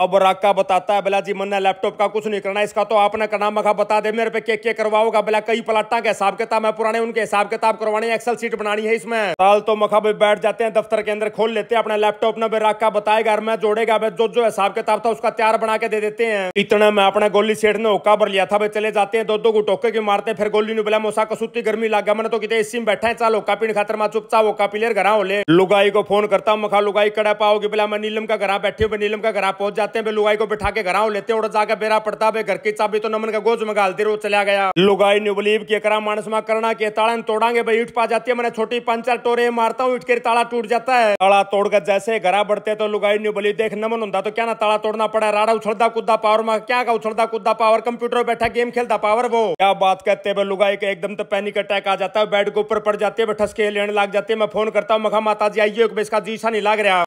अब राका बताता है बेला जी मन लैपटॉप का कुछ नहीं करना इसका तो आपने करना मखा बता दे मेरे पे के के करवाओगा बेला कई पलाटा के हिसाब किताब है पुराने उनके हिसाब किताब करवाने एक्सेल सीट बनानी है इसमें साल तो मखा भी बैठ जाते हैं दफ्तर के अंदर खोल लेते हैं अपना लैपटॉप ने राका बताएगा और मैं जोड़ेगा जो जो हिसाब किताब था उसका तैयार बना के दे देते हैं इतना मैं अपने गोली सेठ ने होका भर लिया था भाई चले जाते हैं दो दो गुटोके के मारते फिर गोली ने बोला मोसा कसूती गर्मी लग गया मैंने तो कितने इसी में बैठा है चाल होका पीने खातर मैं चुपचाप होका पीलियर घर हो लुगाई को फोन करता हूँ मखा लुगाई कड़ा पाओगे बोला मैं नीलम का घर बैठे हुए नीलम का घर पहुंच जाते हैं लुगाई को बिठा के घराव लेते और जाकर बेरा पड़ता है घर की चाबी तो नमन का गोज में गालते रो चला गया लुगाई ने बलीब की करा मानस मा करना के ताड़न तोड़ांगे भाई ईट पा जाती है मैंने छोटी पंचर टोरे मारता हूँ ईट के ताला टूट जाता है ताला तोड़कर जैसे घरा बढ़ते तो लुगाई ने बली देख नमन होता तो क्या ना ताला तोड़ना पड़ा राड़ा उछड़ता कुदा पावर मा क्या का उछड़दा कुदा पावर कंप्यूटर बैठा गेम खेलता पावर वो क्या बात कहते हैं लुगाई का एकदम तो पैनिक अटैक आ जाता है बेड के ऊपर पड़ जाती है ठसके लेने लग जाते है मैं फोन करता हूँ मखा माता जी आइए इसका जीसा नहीं लग रहा